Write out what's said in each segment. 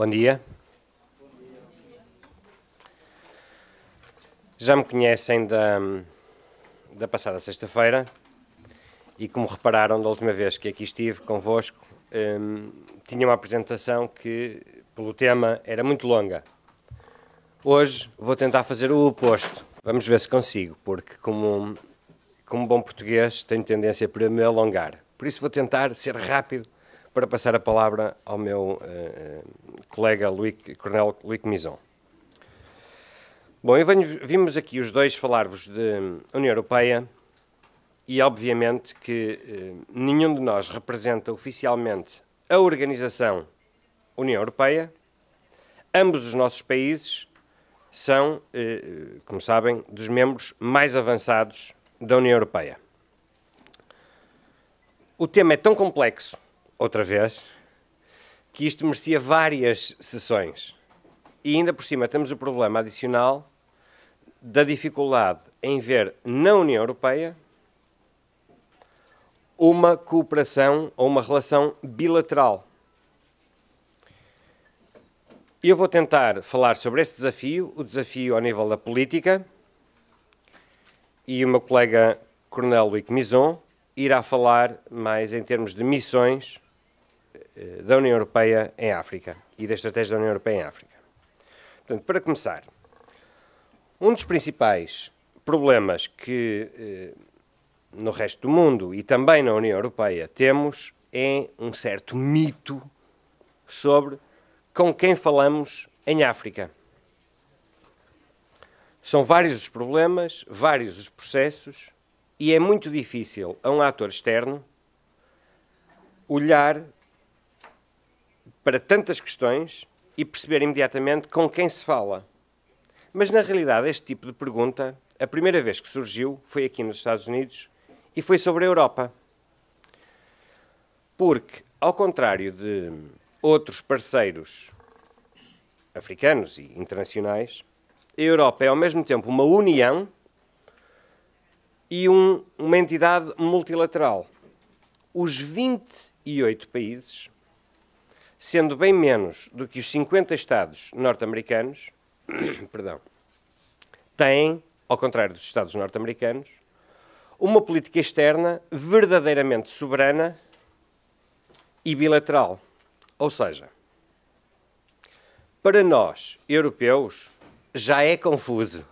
Bom dia. Já me conhecem da, da passada sexta-feira e, como repararam, da última vez que aqui estive convosco, hum, tinha uma apresentação que, pelo tema, era muito longa. Hoje vou tentar fazer o oposto. Vamos ver se consigo, porque, como, como bom português, tenho tendência para me alongar. Por isso, vou tentar ser rápido para passar a palavra ao meu uh, colega Luís, Coronel Luís Mison. Bom, eu venho, vimos aqui os dois falar-vos de União Europeia e, obviamente, que uh, nenhum de nós representa oficialmente a organização União Europeia. Ambos os nossos países são, uh, como sabem, dos membros mais avançados da União Europeia. O tema é tão complexo outra vez, que isto merecia várias sessões. E ainda por cima temos o problema adicional da dificuldade em ver na União Europeia uma cooperação ou uma relação bilateral. Eu vou tentar falar sobre esse desafio, o desafio ao nível da política, e o meu colega Coronel Luís Mison irá falar mais em termos de missões eh, da União Europeia em África e da estratégia da União Europeia em África. Portanto, para começar, um dos principais problemas que eh, no resto do mundo e também na União Europeia temos é um certo mito sobre com quem falamos em África. São vários os problemas, vários os processos, e é muito difícil a um ator externo olhar para tantas questões e perceber imediatamente com quem se fala. Mas, na realidade, este tipo de pergunta, a primeira vez que surgiu foi aqui nos Estados Unidos e foi sobre a Europa. Porque, ao contrário de outros parceiros africanos e internacionais, a Europa é ao mesmo tempo uma união e um, uma entidade multilateral. Os 28 países sendo bem menos do que os 50 Estados norte-americanos, perdão, têm, ao contrário dos Estados norte-americanos, uma política externa verdadeiramente soberana e bilateral. Ou seja, para nós, europeus, já é confuso.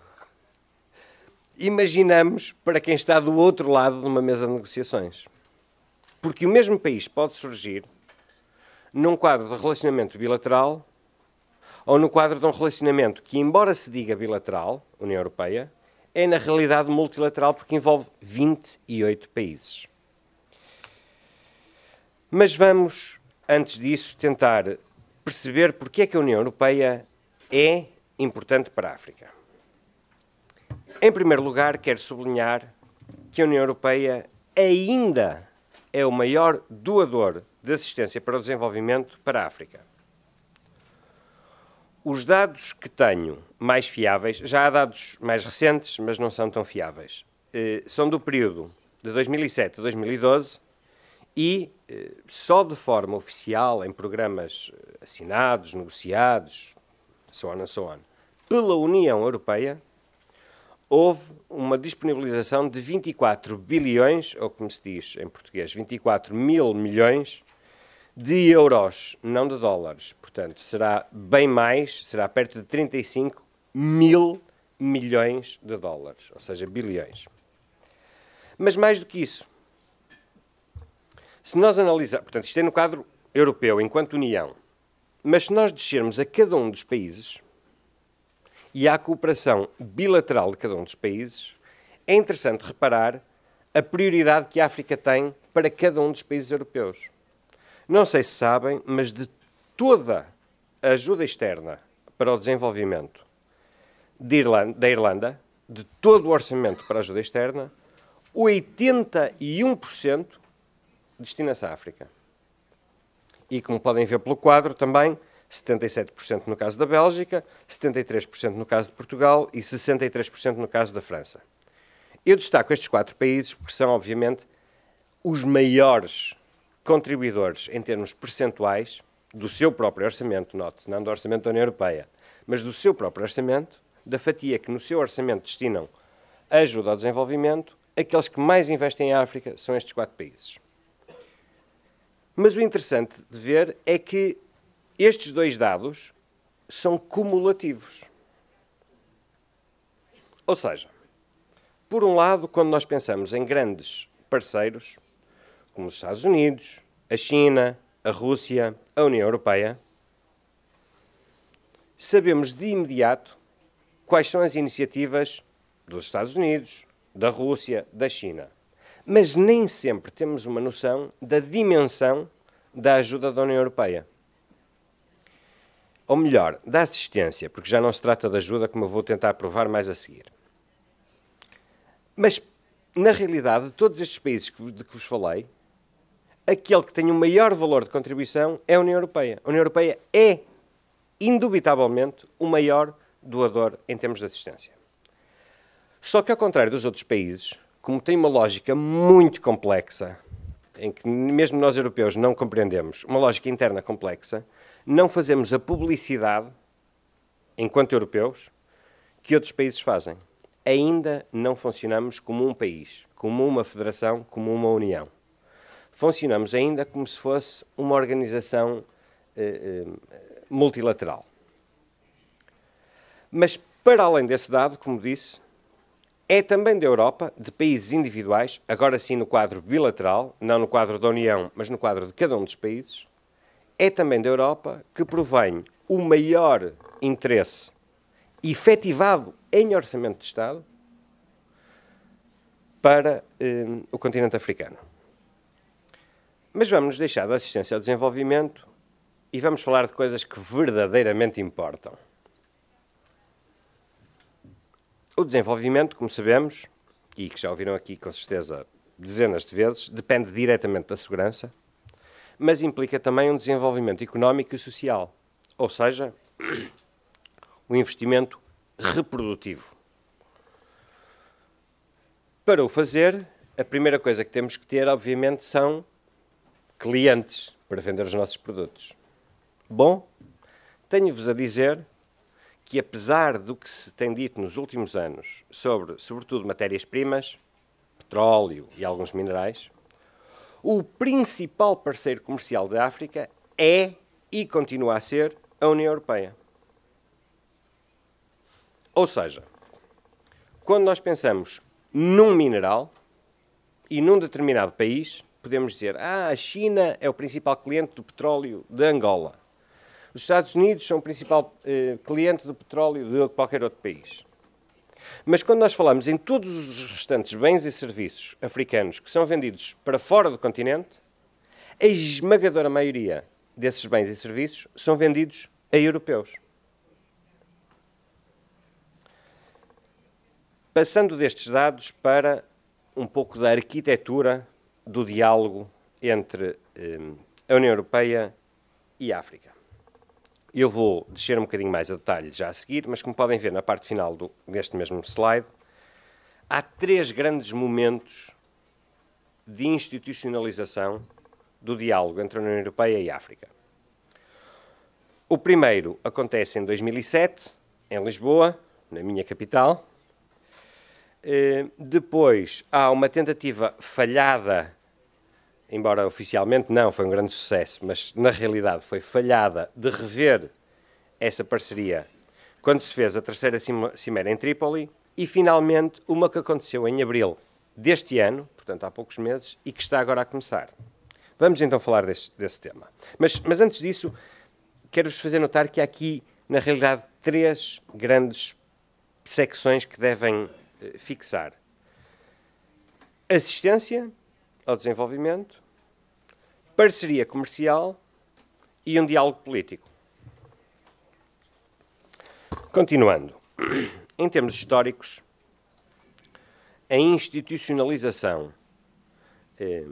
Imaginamos para quem está do outro lado de uma mesa de negociações. Porque o mesmo país pode surgir num quadro de relacionamento bilateral ou no quadro de um relacionamento que, embora se diga bilateral, União Europeia, é na realidade multilateral porque envolve 28 países. Mas vamos, antes disso, tentar perceber porque é que a União Europeia é importante para a África. Em primeiro lugar, quero sublinhar que a União Europeia ainda é o maior doador de Assistência para o Desenvolvimento para a África. Os dados que tenho mais fiáveis, já há dados mais recentes, mas não são tão fiáveis, eh, são do período de 2007 a 2012 e eh, só de forma oficial, em programas eh, assinados, negociados, so on and so on, pela União Europeia, houve uma disponibilização de 24 bilhões, ou como se diz em português, 24 mil milhões de euros, não de dólares. Portanto, será bem mais, será perto de 35 mil milhões de dólares, ou seja, bilhões. Mas mais do que isso, se nós analisarmos, portanto, isto é no quadro europeu, enquanto União, mas se nós descermos a cada um dos países e à cooperação bilateral de cada um dos países, é interessante reparar a prioridade que a África tem para cada um dos países europeus. Não sei se sabem, mas de toda a ajuda externa para o desenvolvimento de Irlanda, da Irlanda, de todo o orçamento para a ajuda externa, 81% destina-se à África. E como podem ver pelo quadro também, 77% no caso da Bélgica, 73% no caso de Portugal e 63% no caso da França. Eu destaco estes quatro países porque são, obviamente, os maiores contribuidores em termos percentuais do seu próprio orçamento, note-se, não do orçamento da União Europeia, mas do seu próprio orçamento, da fatia que no seu orçamento destinam a ajuda ao desenvolvimento, aqueles que mais investem em África são estes quatro países. Mas o interessante de ver é que estes dois dados são cumulativos. Ou seja, por um lado, quando nós pensamos em grandes parceiros, como os Estados Unidos, a China, a Rússia, a União Europeia, sabemos de imediato quais são as iniciativas dos Estados Unidos, da Rússia, da China. Mas nem sempre temos uma noção da dimensão da ajuda da União Europeia. Ou melhor, da assistência, porque já não se trata de ajuda, como eu vou tentar provar mais a seguir. Mas, na realidade, todos estes países de que vos falei aquele que tem o maior valor de contribuição é a União Europeia. A União Europeia é, indubitavelmente, o maior doador em termos de assistência. Só que, ao contrário dos outros países, como tem uma lógica muito complexa, em que mesmo nós europeus não compreendemos, uma lógica interna complexa, não fazemos a publicidade, enquanto europeus, que outros países fazem. Ainda não funcionamos como um país, como uma federação, como uma união funcionamos ainda como se fosse uma organização eh, eh, multilateral. Mas, para além desse dado, como disse, é também da Europa, de países individuais, agora sim no quadro bilateral, não no quadro da União, mas no quadro de cada um dos países, é também da Europa que provém o maior interesse efetivado em orçamento de Estado para eh, o continente africano. Mas vamos nos deixar da assistência ao desenvolvimento e vamos falar de coisas que verdadeiramente importam. O desenvolvimento, como sabemos, e que já ouviram aqui com certeza dezenas de vezes, depende diretamente da segurança, mas implica também um desenvolvimento económico e social, ou seja, um investimento reprodutivo. Para o fazer, a primeira coisa que temos que ter, obviamente, são clientes para vender os nossos produtos. Bom, tenho-vos a dizer que, apesar do que se tem dito nos últimos anos sobre, sobretudo, matérias-primas, petróleo e alguns minerais, o principal parceiro comercial da África é e continua a ser a União Europeia. Ou seja, quando nós pensamos num mineral e num determinado país, podemos dizer, ah, a China é o principal cliente do petróleo de Angola. Os Estados Unidos são o principal eh, cliente do petróleo de qualquer outro país. Mas quando nós falamos em todos os restantes bens e serviços africanos que são vendidos para fora do continente, a esmagadora maioria desses bens e serviços são vendidos a europeus. Passando destes dados para um pouco da arquitetura do diálogo entre eh, a União Europeia e a África. Eu vou descer um bocadinho mais a detalhe já a seguir, mas como podem ver na parte final do, deste mesmo slide, há três grandes momentos de institucionalização do diálogo entre a União Europeia e a África. O primeiro acontece em 2007, em Lisboa, na minha capital. Eh, depois há uma tentativa falhada embora oficialmente não, foi um grande sucesso, mas na realidade foi falhada de rever essa parceria quando se fez a terceira cimeira em Trípoli e finalmente uma que aconteceu em abril deste ano, portanto há poucos meses, e que está agora a começar. Vamos então falar desse, desse tema. Mas, mas antes disso, quero-vos fazer notar que há aqui, na realidade, três grandes secções que devem eh, fixar: assistência, ao desenvolvimento, parceria comercial e um diálogo político. Continuando, em termos históricos, a institucionalização eh,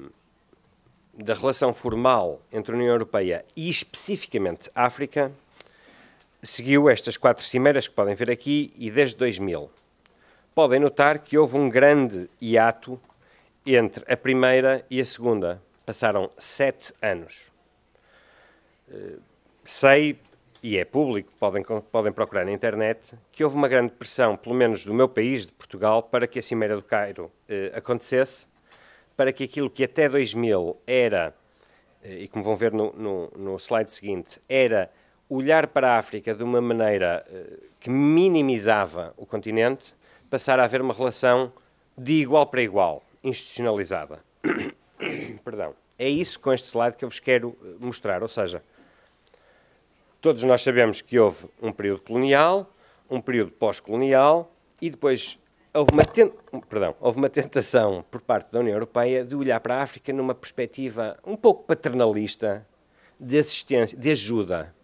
da relação formal entre a União Europeia e especificamente África seguiu estas quatro cimeiras que podem ver aqui e desde 2000. Podem notar que houve um grande hiato entre a primeira e a segunda passaram sete anos. Eh, sei, e é público, podem, podem procurar na internet, que houve uma grande pressão, pelo menos do meu país, de Portugal, para que a Cimeira do Cairo eh, acontecesse, para que aquilo que até 2000 era, eh, e como vão ver no, no, no, slide seguinte, era olhar para a África de uma maneira eh, que minimizava o continente, passar a haver uma relação de igual para igual institucionalizada. Perdão. É isso com este slide que eu vos quero eh, mostrar, ou seja, todos nós sabemos que houve um período colonial, um período pós-colonial e depois houve uma, ten... Perdão, houve uma tentação por parte da União Europeia de olhar para a África numa perspectiva um pouco paternalista de assistência, de ajuda.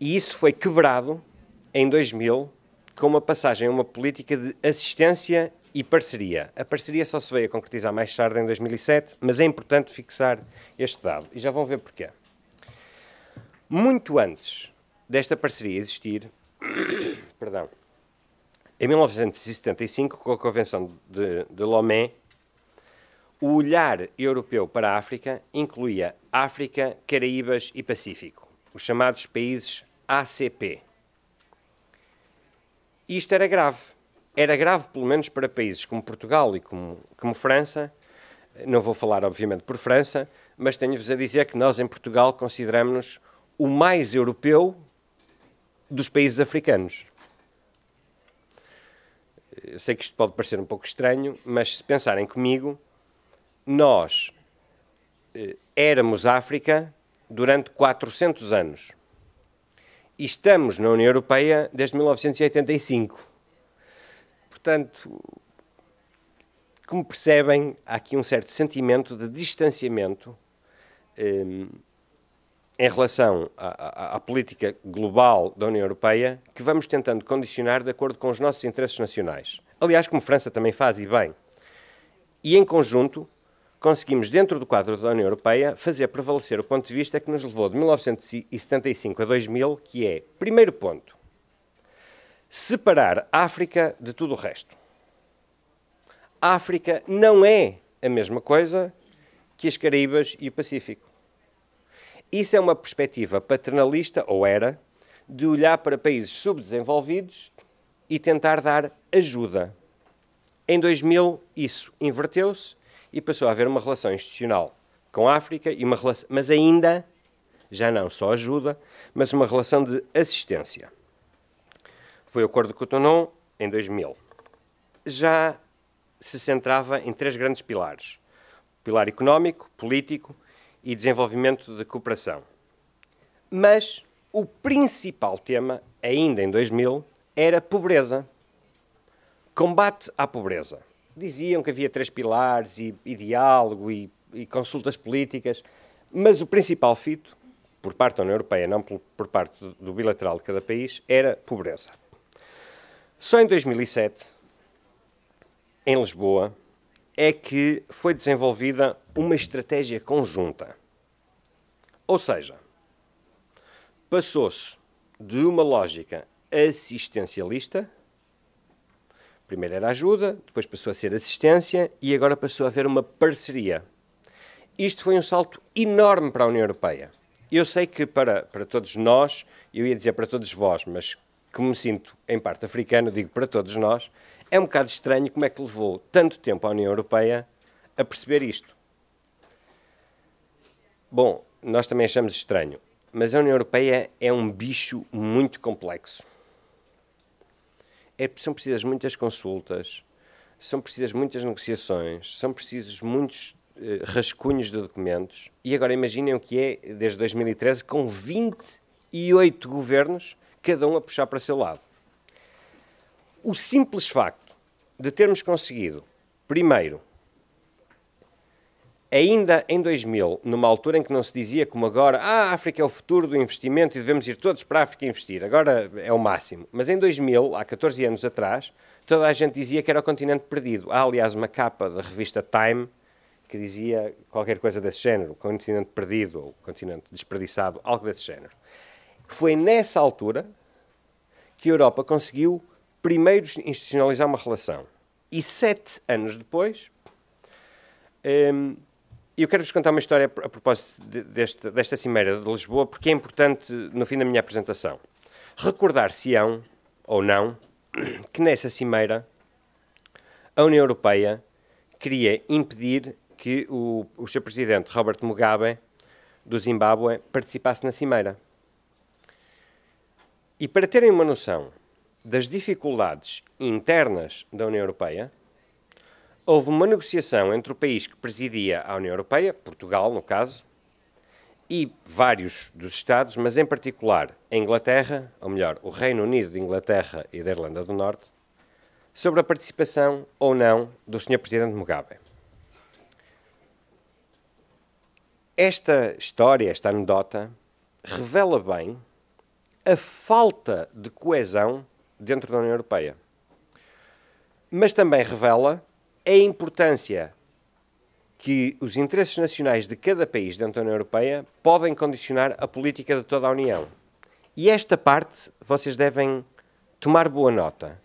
E isso foi quebrado em 2000 com uma passagem a uma política de assistência e parceria. A parceria só se veio a concretizar mais tarde, em 2007, mas é importante fixar este dado. E já vão ver porquê. Muito antes desta parceria existir, perdão, em 1975, com a Convenção de, de Lomé, o olhar europeu para a África incluía África, Caraíbas e Pacífico, os chamados países ACP. Isto era grave, era grave, pelo menos para países como Portugal e como, como França. Não vou falar, obviamente, por França, mas tenho-vos a dizer que nós, em Portugal, consideramos-nos o mais europeu dos países africanos. Eu sei que isto pode parecer um pouco estranho, mas se pensarem comigo, nós eh, éramos África durante 400 anos e estamos na União Europeia desde 1985. Portanto, como percebem, há aqui um certo sentimento de distanciamento um, em relação à, à, política global da União Europeia que vamos tentando condicionar de acordo com os nossos interesses nacionais. Aliás, como França também faz e bem. E em conjunto, conseguimos, dentro do quadro da União Europeia, fazer prevalecer o ponto de vista que nos levou de 1975 a 2000, que é, primeiro ponto, separar a África de tudo o resto. A África não é a mesma coisa que as Caraíbas e o Pacífico. Isso é uma perspectiva paternalista, ou era, de olhar para países subdesenvolvidos e tentar dar ajuda. Em 2000, isso inverteu-se e passou a haver uma relação institucional com a África, e uma relação, mas ainda, já não só ajuda, mas uma relação de assistência foi o Acordo de Cotonou, em 2000. Já se centrava em três grandes pilares: pilar económico, político e desenvolvimento de cooperação. Mas o principal tema, ainda em 2000, era pobreza. Combate à pobreza. Diziam que havia três pilares e, e diálogo e, e, consultas políticas, mas o principal fito, por parte da União Europeia, não por, por parte do bilateral de cada país, era pobreza. Só em 2007, em Lisboa, é que foi desenvolvida uma estratégia conjunta. Ou seja, passou-se de uma lógica assistencialista, primeiro era ajuda, depois passou a ser assistência e agora passou a haver uma parceria. Isto foi um salto enorme para a União Europeia. Eu sei que para, para todos nós, eu ia dizer para todos vós, mas que me sinto em parte africano, digo para todos nós, é um bocado estranho como é que levou tanto tempo à União Europeia a perceber isto. Bom, nós também achamos estranho, mas a União Europeia é um bicho muito complexo. É, são precisas muitas consultas, são precisas muitas negociações, são precisos muitos eh, rascunhos de documentos. E agora imaginem o que é, desde 2013, com 28 governos cada um a puxar para seu lado. O simples facto de termos conseguido, primeiro, ainda em 2000, numa altura em que não se dizia como agora, ah, a África é o futuro do investimento e devemos ir todos para a África investir, agora é o máximo. Mas em 2000, há 14 anos atrás, toda a gente dizia que era o continente perdido. Há, aliás, uma capa da revista Time que dizia qualquer coisa desse género, continente perdido ou continente desperdiçado, algo desse género. Foi nessa altura que a Europa conseguiu primeiro institucionalizar uma relação. E sete anos depois, hum, eu quero-vos contar uma história a propósito desta, desta Cimeira de Lisboa, porque é importante, no fim da minha apresentação, recordar-se-ão, ou não, que nessa Cimeira a União Europeia queria impedir que o, o seu presidente, Robert Mugabe, do Zimbábue, participasse na Cimeira. E para terem uma noção das dificuldades internas da União Europeia, houve uma negociação entre o país que presidia a União Europeia, Portugal no caso, e vários dos Estados, mas em particular a Inglaterra, ou melhor, o Reino Unido de Inglaterra e da Irlanda do Norte, sobre a participação ou não do Sr. Presidente Mugabe. Esta história, esta anedota, revela bem a falta de coesão dentro da União Europeia. Mas também revela a importância que os interesses nacionais de cada país dentro da União Europeia podem condicionar a política de toda a União. E esta parte vocês devem tomar boa nota,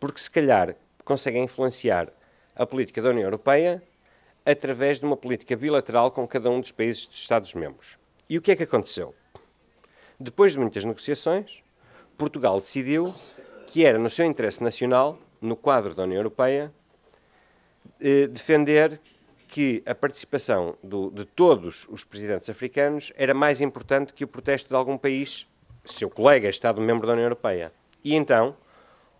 porque se calhar conseguem influenciar a política da União Europeia através de uma política bilateral com cada um dos países dos Estados-membros. E o que é que aconteceu? Depois de muitas negociações, Portugal decidiu que era no seu interesse nacional, no quadro da União Europeia, eh, defender que a participação do, de todos os presidentes africanos era mais importante que o protesto de algum país, seu colega, Estado-membro da União Europeia. E então,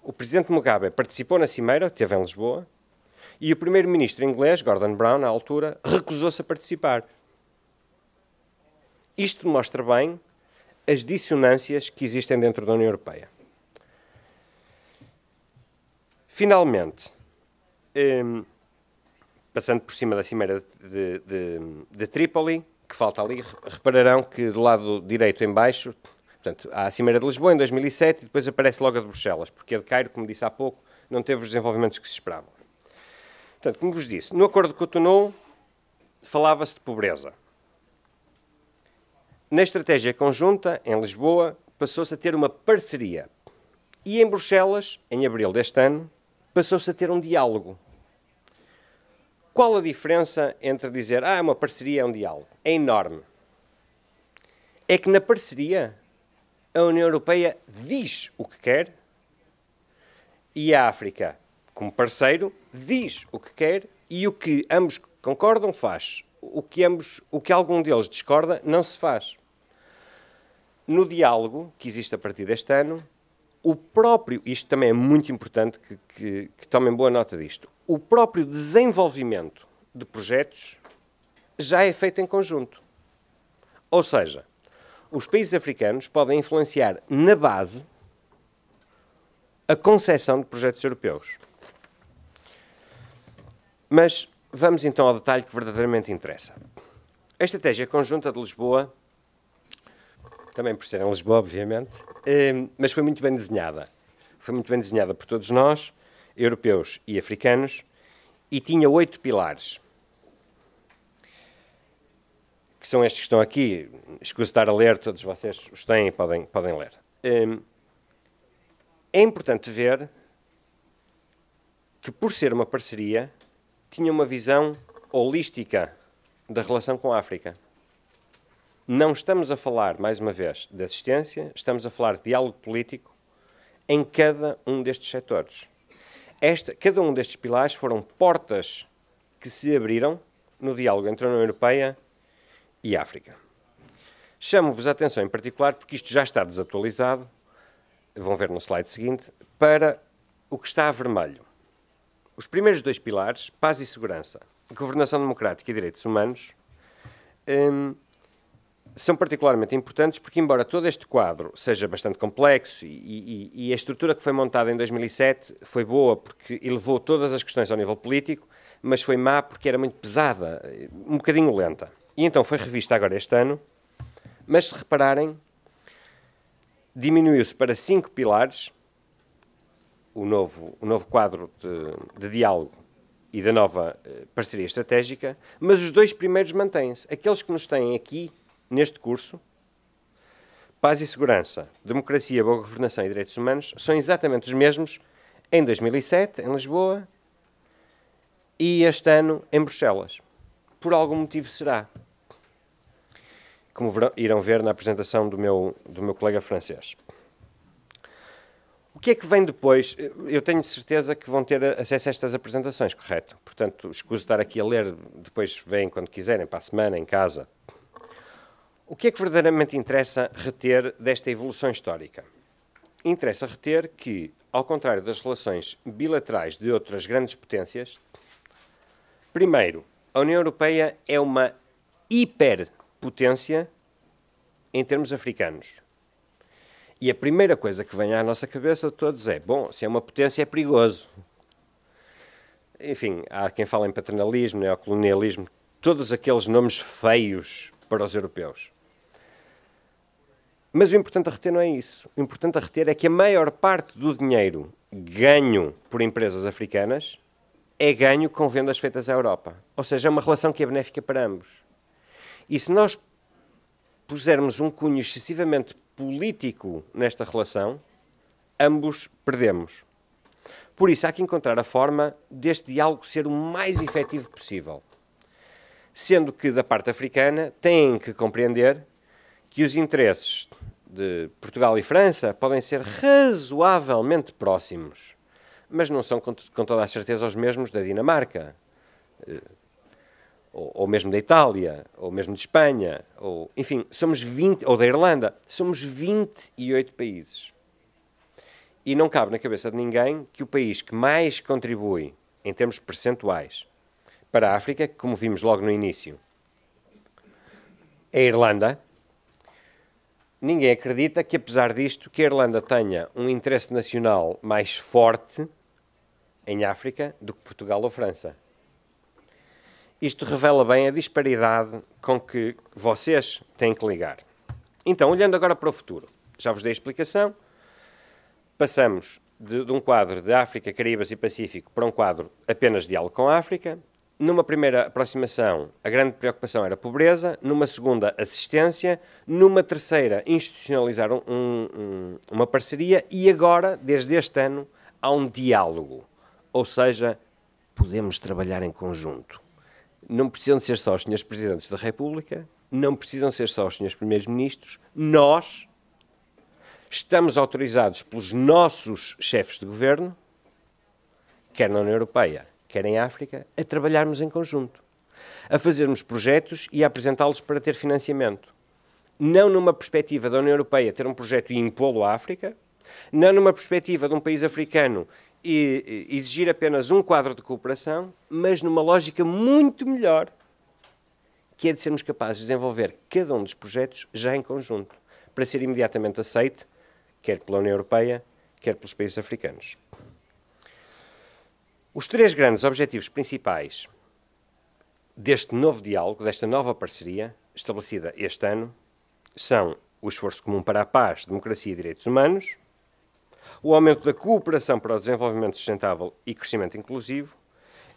o presidente Mugabe participou na cimeira, esteve em Lisboa, e o primeiro-ministro inglês, Gordon Brown, à altura, recusou-se a participar. Isto mostra bem as dissonâncias que existem dentro da União Europeia. Finalmente, um, passando por cima da cimeira de, de, de, Trípoli, que falta ali, repararão que do lado direito em baixo, portanto, há a cimeira de Lisboa em 2007 e depois aparece logo a de Bruxelas, porque a de Cairo, como disse há pouco, não teve os desenvolvimentos que se esperavam. Portanto, como vos disse, no acordo de Cotonou falava-se de pobreza. Na estratégia conjunta, em Lisboa, passou-se a ter uma parceria. E em Bruxelas, em abril deste ano, passou-se a ter um diálogo. Qual a diferença entre dizer, ah, é uma parceria, é um diálogo? É enorme. É que na parceria, a União Europeia diz o que quer e a África, como parceiro, diz o que quer e o que ambos concordam faz. O que, ambos, o que algum deles discorda não se faz. No diálogo que existe a partir deste ano, o próprio, isto também é muito importante que, que, que tomem boa nota disto, o próprio desenvolvimento de projetos já é feito em conjunto. Ou seja, os países africanos podem influenciar na base a concessão de projetos europeus. Mas vamos então ao detalhe que verdadeiramente interessa. A estratégia conjunta de Lisboa também por ser em Lisboa, obviamente, hum, mas foi muito bem desenhada. Foi muito bem desenhada por todos nós, europeus e africanos, e tinha oito pilares. Que são estes que estão aqui, escuso estar a ler, todos vocês os têm e podem, podem ler. Hum, é importante ver que, por ser uma parceria, tinha uma visão holística da relação com a África. Não estamos a falar, mais uma vez, de assistência, estamos a falar de diálogo político em cada um destes setores. Esta, cada um destes pilares foram portas que se abriram no diálogo entre a União Europeia e a África. Chamo-vos a atenção em particular, porque isto já está desatualizado, vão ver no slide seguinte, para o que está a vermelho. Os primeiros dois pilares, paz e segurança, governação democrática e direitos humanos, hum, são particularmente importantes porque, embora todo este quadro seja bastante complexo e, e, e, a estrutura que foi montada em 2007 foi boa porque elevou todas as questões ao nível político, mas foi má porque era muito pesada, um bocadinho lenta. E então foi revista agora este ano, mas se repararem, diminuiu-se para cinco pilares o novo, o novo quadro de, de diálogo e da nova eh, parceria estratégica, mas os dois primeiros mantêm-se. Aqueles que nos têm aqui neste curso, paz e segurança, democracia, boa governação e direitos humanos são exatamente os mesmos em 2007, em Lisboa, e este ano em Bruxelas. Por algum motivo será. Como irão ver na apresentação do meu, do meu colega francês. O que é que vem depois? Eu tenho certeza que vão ter acesso a estas apresentações, correto? Portanto, escuso estar aqui a ler, depois vêm quando quiserem, para a semana, em casa. O que é que verdadeiramente interessa reter desta evolução histórica? Interessa reter que, ao contrário das relações bilaterais de outras grandes potências, primeiro, a União Europeia é uma hiperpotência em termos africanos. E a primeira coisa que vem à nossa cabeça de todos é: bom, se é uma potência é perigoso. Enfim, há quem fala em paternalismo, neocolonialismo, todos aqueles nomes feios para os europeus. Mas o importante a reter não é isso. O importante a reter é que a maior parte do dinheiro ganho por empresas africanas é ganho com vendas feitas à Europa. Ou seja, é uma relação que é benéfica para ambos. E se nós pusermos um cunho excessivamente político nesta relação, ambos perdemos. Por isso, há que encontrar a forma deste diálogo ser o mais efetivo possível. Sendo que, da parte africana, têm que compreender que os interesses de Portugal e França podem ser razoavelmente próximos, mas não são com, com toda a certeza os mesmos da Dinamarca, eh, ou, ou, mesmo da Itália, ou mesmo de Espanha, ou enfim, somos 20, ou da Irlanda, somos 28 países. E não cabe na cabeça de ninguém que o país que mais contribui em termos percentuais para a África, como vimos logo no início, é a Irlanda, Ninguém acredita que, apesar disto, que a Irlanda tenha um interesse nacional mais forte em África do que Portugal ou França. Isto revela bem a disparidade com que vocês têm que ligar. Então, olhando agora para o futuro, já vos dei a explicação. Passamos de, de um quadro de África, Caribas e Pacífico para um quadro apenas de diálogo com a África numa primeira aproximação, a grande preocupação era a pobreza, numa segunda, assistência, numa terceira, institucionalizar um, um, uma parceria e agora, desde este ano, há um diálogo. Ou seja, podemos trabalhar em conjunto. Não precisam ser só os senhores presidentes da República, não precisam ser só os senhores primeiros ministros, nós estamos autorizados pelos nossos chefes de governo, quer na União Europeia, quer em África, a trabalharmos em conjunto, a fazermos projetos e a apresentá-los para ter financiamento. Não numa perspectiva da União Europeia ter um projeto e impô-lo à África, não numa perspectiva de um país africano e exigir apenas um quadro de cooperação, mas numa lógica muito melhor, que é de sermos capazes de desenvolver cada um dos projetos já em conjunto, para ser imediatamente aceite, quer pela União Europeia, quer pelos países africanos. Os três grandes objetivos principais deste novo diálogo, desta nova parceria, estabelecida este ano, são o esforço comum para a paz, democracia e direitos humanos, o aumento da cooperação para o desenvolvimento sustentável e crescimento inclusivo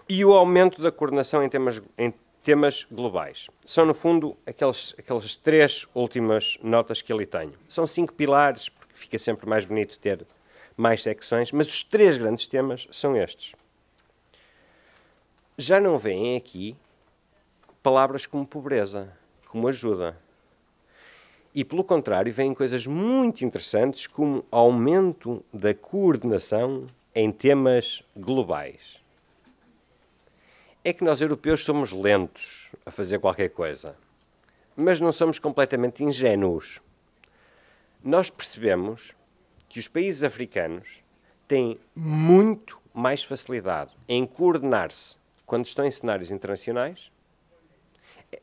e o aumento da coordenação em temas, em temas globais. São, no fundo, aqueles, aquelas três últimas notas que ali tenho. São cinco pilares, porque fica sempre mais bonito ter mais secções, mas os três grandes temas são estes já não veem aqui palavras como pobreza, como ajuda. E, pelo contrário, vêm coisas muito interessantes como aumento da coordenação em temas globais. É que nós europeus somos lentos a fazer qualquer coisa, mas não somos completamente ingênuos. Nós percebemos que os países africanos têm muito mais facilidade em coordenar-se quando estão em cenários internacionais, é,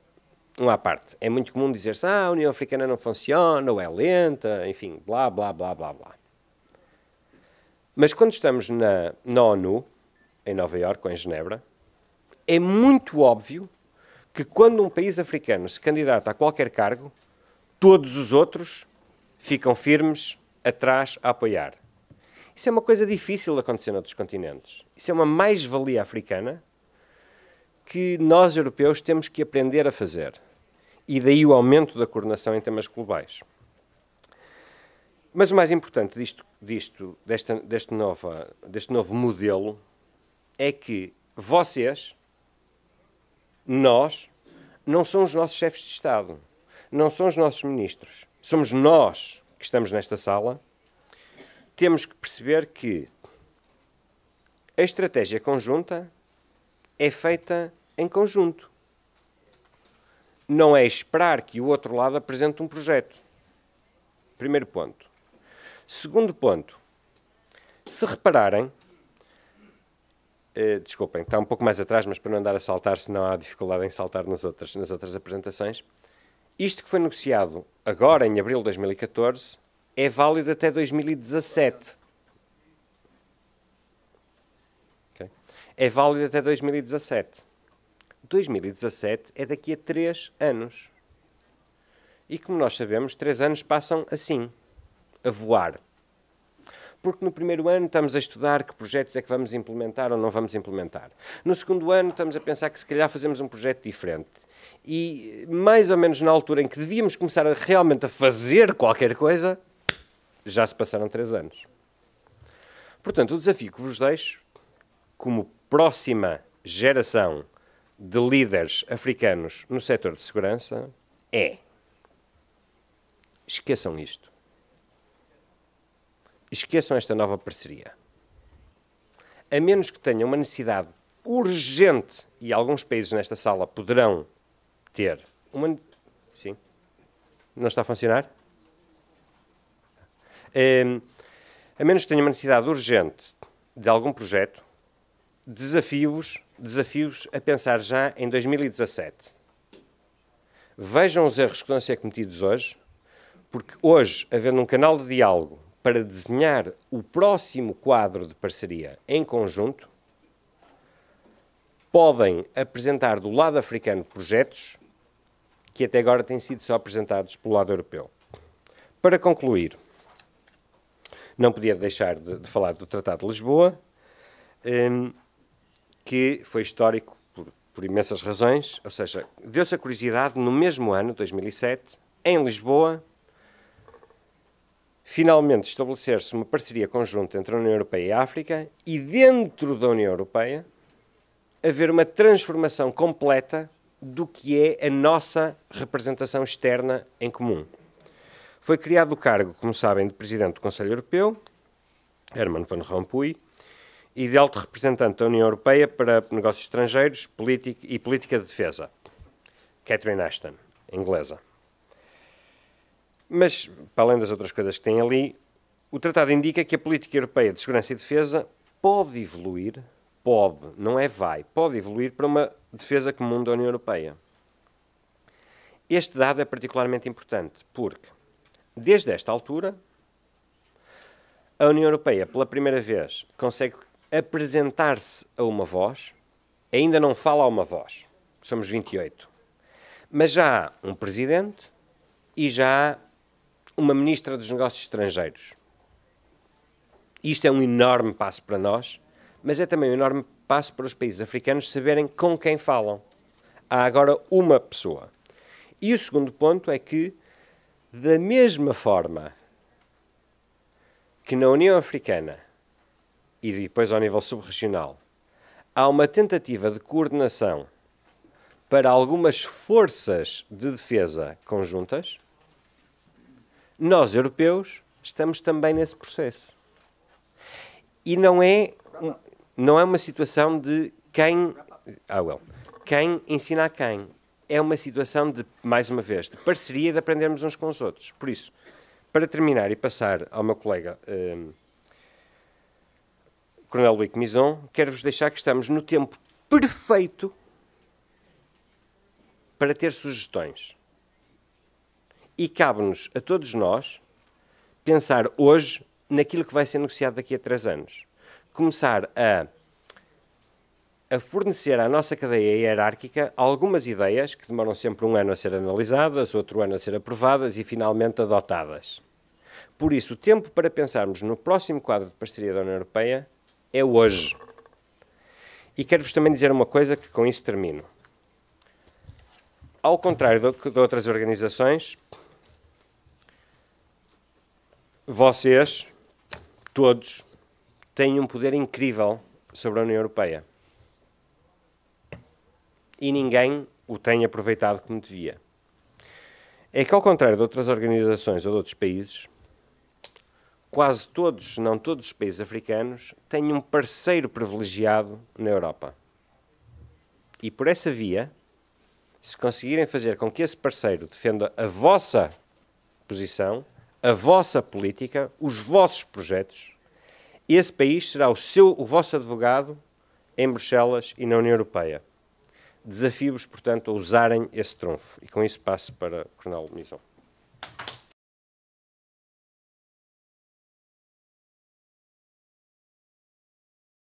uma parte, é muito comum dizer-se ah, a União Africana não funciona, ou é lenta, enfim, blá, blá, blá, blá, blá. Mas quando estamos na, na ONU, em Nova Iorque ou em Genebra, é muito óbvio que quando um país africano se candidata a qualquer cargo, todos os outros ficam firmes atrás a apoiar. Isso é uma coisa difícil de acontecer noutros continentes. Isso é uma mais-valia africana que nós, europeus, temos que aprender a fazer. E daí o aumento da coordenação em temas globais. Mas o mais importante disto, disto desta, deste, nova, deste novo modelo é que vocês, nós, não são os nossos chefes de Estado, não são os nossos ministros. Somos nós que estamos nesta sala. Temos que perceber que a estratégia conjunta é feita em conjunto. Não é esperar que o outro lado apresente um projeto. Primeiro ponto. Segundo ponto. Se repararem, eh, desculpem, está um pouco mais atrás, mas para não andar a saltar, senão há dificuldade em saltar nas outras, nas outras apresentações. Isto que foi negociado agora, em abril de 2014, é válido até 2017. Okay? É válido até 2017. 2017 é daqui a 3 anos. E como nós sabemos, 3 anos passam assim, a voar. Porque no primeiro ano estamos a estudar que projetos é que vamos implementar ou não vamos implementar. No segundo ano estamos a pensar que se calhar fazemos um projeto diferente. E mais ou menos na altura em que devíamos começar a, realmente a fazer qualquer coisa, já se passaram três anos. Portanto, o desafio que vos deixo, como próxima geração de líderes africanos no setor de segurança é: esqueçam isto. Esqueçam esta nova parceria. A menos que tenham uma necessidade urgente, e alguns países nesta sala poderão ter uma. Sim? Não está a funcionar? Hum, a menos que tenham uma necessidade urgente de algum projeto, desafio-vos desafios a pensar já em 2017. Vejam os erros que estão a ser cometidos hoje, porque hoje, havendo um canal de diálogo para desenhar o próximo quadro de parceria em conjunto, podem apresentar do lado africano projetos que até agora têm sido só apresentados pelo lado europeu. Para concluir, não podia deixar de, de falar do Tratado de Lisboa. Hum, que foi histórico por, por imensas razões, ou seja, deu-se a curiosidade no mesmo ano, 2007, em Lisboa, finalmente estabelecer-se uma parceria conjunta entre a União Europeia e a África e dentro da União Europeia haver uma transformação completa do que é a nossa representação externa em comum. Foi criado o cargo, como sabem, de Presidente do Conselho Europeu, Herman Van Rompuy, e de alto representante da União Europeia para Negócios Estrangeiros e Política de Defesa, Catherine Ashton, inglesa. Mas, para além das outras coisas que tem ali, o tratado indica que a política europeia de segurança e defesa pode evoluir, pode, não é vai, pode evoluir para uma defesa comum da União Europeia. Este dado é particularmente importante porque, desde esta altura, a União Europeia, pela primeira vez, consegue apresentar-se a uma voz, ainda não fala a uma voz, somos 28, mas já há um presidente e já há uma ministra dos Negócios Estrangeiros. Isto é um enorme passo para nós, mas é também um enorme passo para os países africanos saberem com quem falam. Há agora uma pessoa. E o segundo ponto é que, da mesma forma que na União Africana e depois ao nível subregional, há uma tentativa de coordenação para algumas forças de defesa conjuntas, nós, europeus, estamos também nesse processo. E não é, não é uma situação de quem. Ah, well, quem ensina a quem. É uma situação de, mais uma vez, de parceria e de aprendermos uns com os outros. Por isso, para terminar e passar ao meu colega. Eh, Coronel Luís Mison, quero-vos deixar que estamos no tempo perfeito para ter sugestões. E cabe-nos a todos nós pensar hoje naquilo que vai ser negociado daqui a três anos. Começar a, a fornecer à nossa cadeia hierárquica algumas ideias que demoram sempre um ano a ser analisadas, outro ano a ser aprovadas e finalmente adotadas. Por isso, o tempo para pensarmos no próximo quadro de parceria da União Europeia é hoje. E quero-vos também dizer uma coisa que com isso termino. Ao contrário de outras organizações, vocês, todos, têm um poder incrível sobre a União Europeia. E ninguém o tem aproveitado como devia. É que, ao contrário de outras organizações ou de outros países, quase todos, se não todos os países africanos, têm um parceiro privilegiado na Europa. E por essa via, se conseguirem fazer com que esse parceiro defenda a vossa posição, a vossa política, os vossos projetos, esse país será o, seu, o vosso advogado em Bruxelas e na União Europeia. Desafio-vos, portanto, a usarem esse trunfo. E com isso passo para o Coronel Mison.